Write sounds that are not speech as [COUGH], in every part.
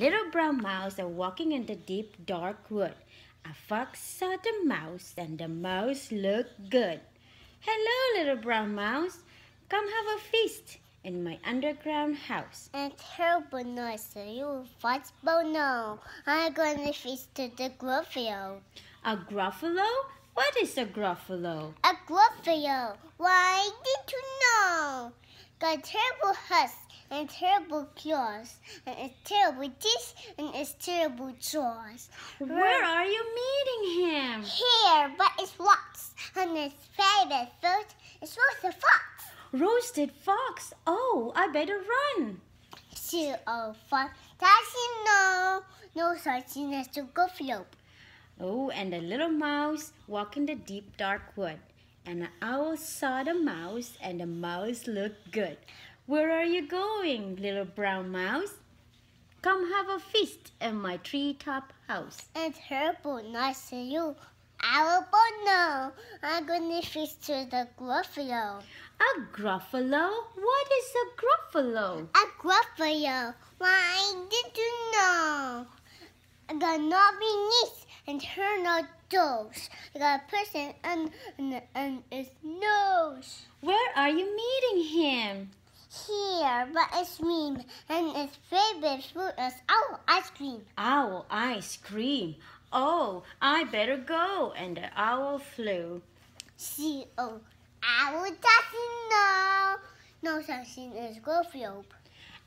little brown mouse are walking in the deep dark wood. A fox saw the mouse and the mouse looked good. Hello, little brown mouse. Come have a feast in my underground house. A terrible noise, so you fox but no. I'm going to feast to the Gruffalo. A Gruffalo? What is a Gruffalo? A Gruffalo. Why did you know? a terrible husk and terrible claws, and a terrible teeth, and it's terrible jaws. Where, are you meeting him? Here, but it's fox, and his favorite food is roasted fox. Roasted fox? Oh, I better run. She old oh, fox does he know no such thing as to go float. Oh, and a little mouse walked in the deep dark wood. And an owl saw the mouse, and the mouse looked good. Where are you going, little brown mouse? Come have a feast in my treetop house. And nice bonus you. Our now. I'm gonna feast to the gruffalo. A gruffalo? What is a gruffalo? A gruffalo. Why did you know? I got knobby knees and her no dose. I person and, and, and his nose. Where are you meeting him? here, but it's mean and its favorite food is owl ice cream. Owl ice cream. Oh, I better go. And the owl flew. See, oh, owl doesn't know. No sunshine is Garfield.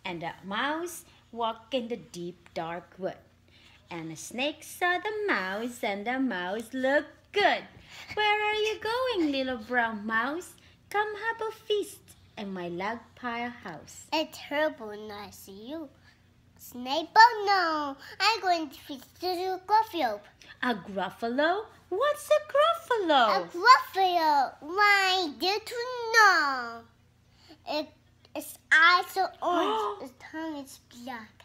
And the mouse walked in the deep dark wood. And the snake saw the mouse, and the mouse looked good. Where are you going, little brown mouse? Come have a feast and my log pile house. It's terrible not see you. Snape, oh no, I'm going to feed to Gruffalo. A Gruffalo? What's a Gruffalo? A Gruffalo, my dear to know. It, its eyes are orange, [GASPS] its tongue is black.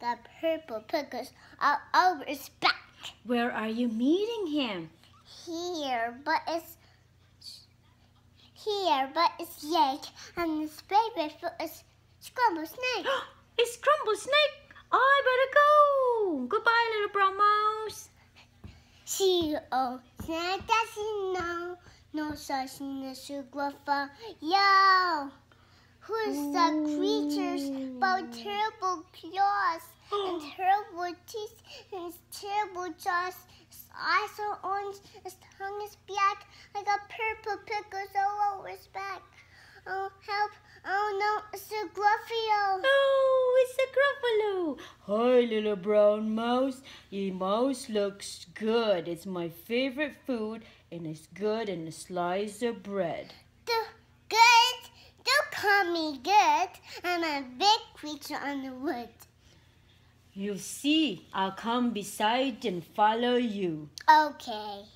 The purple pickles are over its back. Where are you meeting him? Here, but it's here, but it's Jake, and this baby foot is Scramble Snake. [GASPS] it's Scramble Snake. I better go. Goodbye, little brown mouse. See you, old snake. That's no, no such thing as a for who's the creatures but terrible claws and [GASPS] terrible teeth and his terrible jaws. His eyes are orange, his tongue is black, like a purple pickle, all over his back. Oh, help! Oh no, it's a Gruffalo! Oh, it's a Gruffalo! Hi, little brown mouse. Your mouse looks good. It's my favorite food, and it's good in a slice of bread call me good. I'm a big creature on the wood. You see, I'll come beside and follow you. Okay.